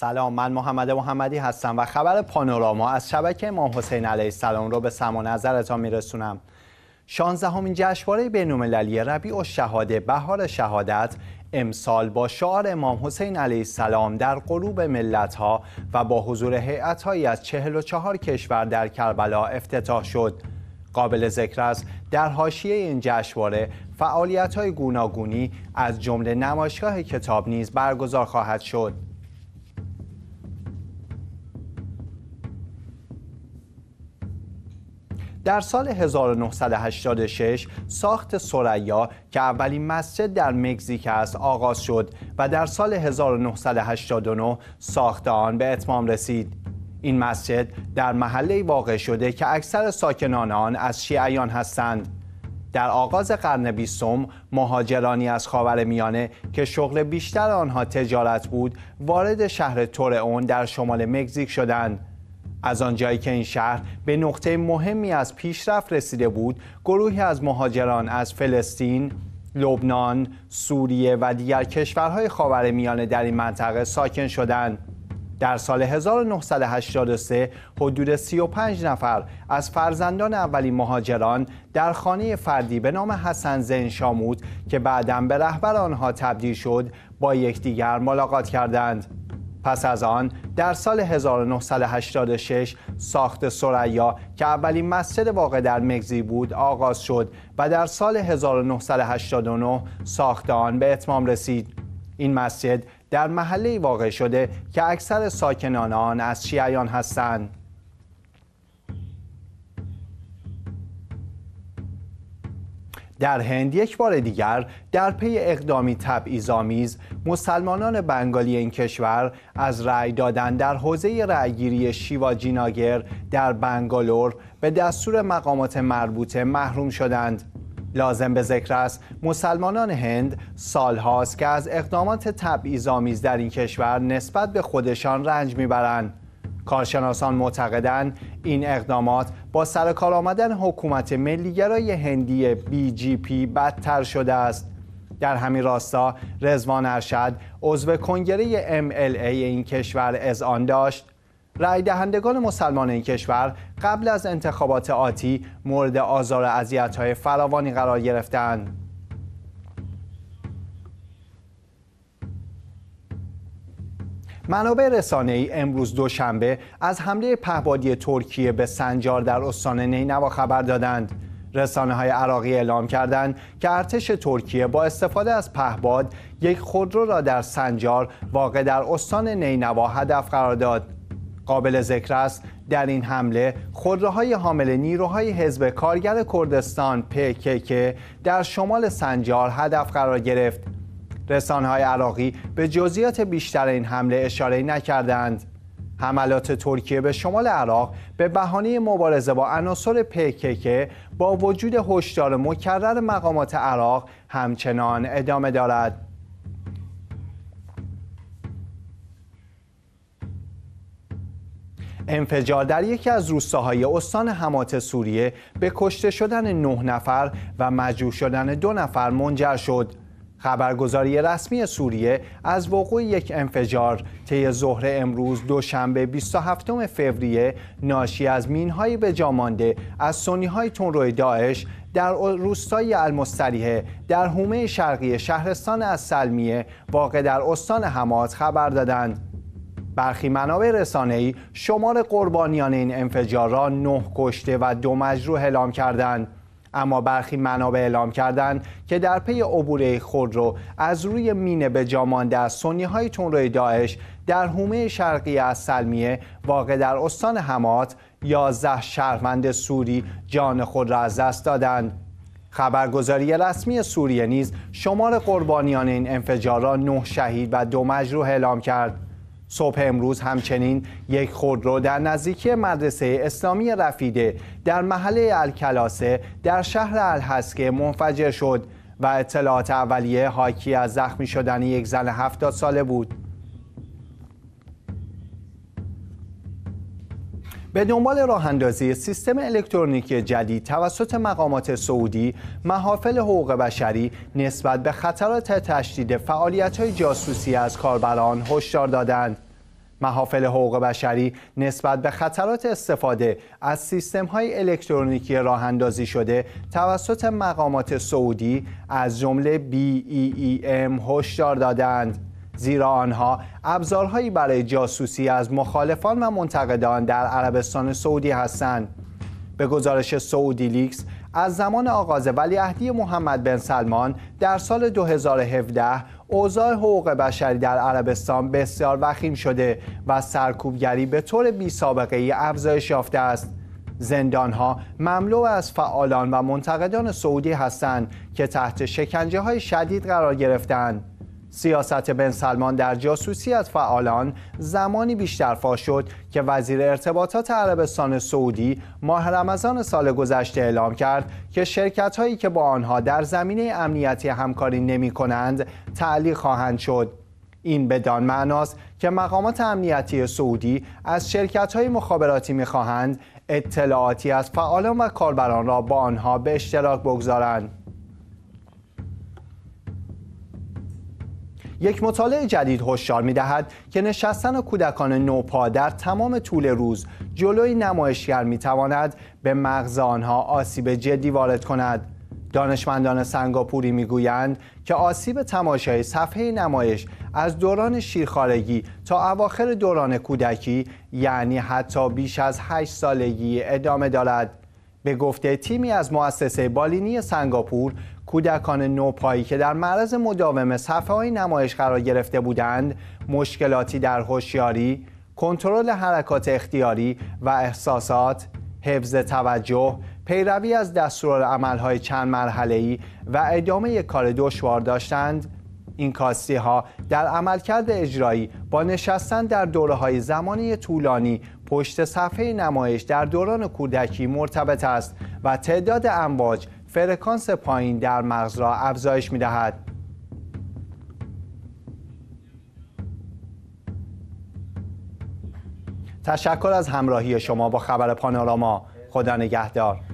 سلام من محمد محمدی هستم و خبر پانوراما از شبکه امام حسین علیه السلام رو به سم و نظرتان میرسونم شانزدهمین همین جشنواره بین‌المللی ربیع و شهاده بهار شهادت امسال با شعار امام حسین علیه السلام در غروب ملت ها و با حضور هیئت هایی از چهار کشور در کربلا افتتاح شد قابل ذکر است در حاشیه این جشنواره فعالیت های گوناگونی از جمله نمایشگاه کتاب نیز برگزار خواهد شد در سال 1986 ساخت سریا که اولین مسجد در مکزیک است آغاز شد و در سال 1989 ساخت آن به اتمام رسید. این مسجد در محله واقع شده که اکثر ساکنان آن از شیعیان هستند. در آغاز قرن بیستم مهاجرانی از خاور میانه که شغل بیشتر آنها تجارت بود وارد شهر تورئون در شمال مکزیک شدند از آنجایی که این شهر به نقطه مهمی از پیشرفت رسیده بود گروهی از مهاجران از فلسطین لبنان، سوریه و دیگر کشورهای میانه در این منطقه ساکن شدند. در سال 1983 حدود 35 نفر از فرزندان اولین مهاجران در خانه فردی به نام حسن زین شامود که بعداً به رهبر آنها تبدیل شد با یکدیگر ملاقات کردند. پس از آن در سال 1986 ساخت سریا که اولین مسجد واقع در مگزی بود آغاز شد و در سال 1989 ساخت آن به اتمام رسید این مسجد در محله واقع شده که اکثر ساکنان آن از شیعیان هستند در هند یک بار دیگر در پی اقدامی تبعیض‌آمیز مسلمانان بنگالی این کشور از رأی دادن در حوزه رأیگیری شیواجی ناگر در بنگالور به دستور مقامات مربوطه محروم شدند لازم به ذکر است مسلمانان هند هاست که از اقدامات تبعیض‌آمیز در این کشور نسبت به خودشان رنج میبرند کارشناسان معتقدند این اقدامات با سر کار آمدن حکومت ملیگرای هندی بی جی پی بدتر شده است در همین راستا رزوان ارشد عضو کنگره MLA این کشور آن داشت رای دهندگان مسلمان این کشور قبل از انتخابات آتی مورد آزار و اذیت‌های فراوانی قرار گرفتند منابع رسانه ای امروز دوشنبه از حمله پهبادی ترکیه به سنجار در استان نینوا خبر دادند. رسانه های عراقی اعلام کردند که ارتش ترکیه با استفاده از پهباد یک خودرو را در سنجار واقع در استان نینوا هدف قرار داد. قابل ذکر است در این حمله خودروهای حامل نیروهای حزب کارگر کردستان PKK در شمال سنجار هدف قرار گرفت رسانه‌های عراقی به جزئیات بیشتر این حمله اشاره نکردند. حملات ترکیه به شمال عراق به بهانه مبارزه با عناصر پکک با وجود هشدار مکرر مقامات عراق همچنان ادامه دارد. انفجار در یکی از روستاهای استان حمات سوریه به کشته شدن نه نفر و مجروح شدن دو نفر منجر شد. خبرگزاری رسمی سوریه از وقوع یک انفجار طی ظهر امروز دوشنبه 27 فوریه ناشی از مینهای به جامانده از های تونروی داعش در روستای المستریه در حومه شرقی شهرستان از سلمیه واقع در استان حماس خبر دادند برخی منابع رسانه‌ای شمار قربانیان این انفجار را نه کشته و دو مجروح اعلام کردند اما برخی منابع اعلام کردند که در پی عبور رو از روی مینه به جامانده از سنی های داعش در حومه شرقی از سلمیه واقع در استان حمات 11 شهروند سوری جان خود را از دست دادند خبرگزاری رسمی سوریه نیز شمار قربانیان این انفجار را نه شهید و دو مجروح اعلام کرد صبح امروز همچنین یک خودرو در نزدیکی مدرسه اسلامی رفیده در محله الکلاسه در شهر الحسکه منفجر شد و اطلاعات اولیه حاکی از زخمی شدن یک زن هفتاد ساله بود. به دنبال اندازی سیستم الکترونیکی جدید توسط مقامات سعودی محافل حقوق بشری نسبت به خطرات تشدید فعالیت‌های جاسوسی از کاربران هشدار دادند محافل حقوق بشری نسبت به خطرات استفاده از سیستم های الکترونیکی راه شده توسط مقامات سعودی از جمله BEEM هشدار دادند زیرا آنها ابزارهایی برای جاسوسی از مخالفان و منتقدان در عربستان سعودی هستند به گزارش سعودی لیکس از زمان آغاز ولیعهدی محمد بن سلمان در سال 2017 اوضاع حقوق بشری در عربستان بسیار وخیم شده و سرکوبگری به طور بی سابقه ای افزایش یافته است ها مملو از فعالان و منتقدان سعودی هستند که تحت شکنجه های شدید قرار گرفتند سیاست بن سلمان در جاسوسی از فعالان زمانی بیشتر فاش شد که وزیر ارتباطات عربستان سعودی ماه رمضان سال گذشته اعلام کرد که شرکت هایی که با آنها در زمینه امنیتی همکاری نمی کنند تعلیق خواهند شد. این بدان معناست که مقامات امنیتی سعودی از شرکت های مخابراتی میخواهند اطلاعاتی از فعالان و کاربران را با آنها به اشتراک بگذارند. یک مطالعه جدید هشدار میدهد که نشستن کودکان نوپا در تمام طول روز جلوی نمایشگر میتواند به مغز آنها آسیب جدی وارد کند دانشمندان سنگاپوری میگویند که آسیب تماشای صفحه نمایش از دوران شیرخارگی تا اواخر دوران کودکی یعنی حتی بیش از 8 سالگی ادامه دارد به گفته تیمی از مؤسسه بالینی سنگاپور کودکان نوپایی که در معرض مداومه صفحه های نمایش قرار گرفته بودند مشکلاتی در هوشیاری کنترل حرکات اختیاری و احساسات حفظ توجه پیروی از دستورالعملهای چند مرحله‌ای و ادامه کار دشوار داشتند این کاستی ها در عملکرد اجرایی با نشستن در دوره های زمانی طولانی پشت صفحه نمایش در دوران کودکی مرتبط است و تعداد امواج فرکانس پایین در مغز را افزایش می دهد. تشکر از همراهی شما با خبر پانوراما خدا نگهدار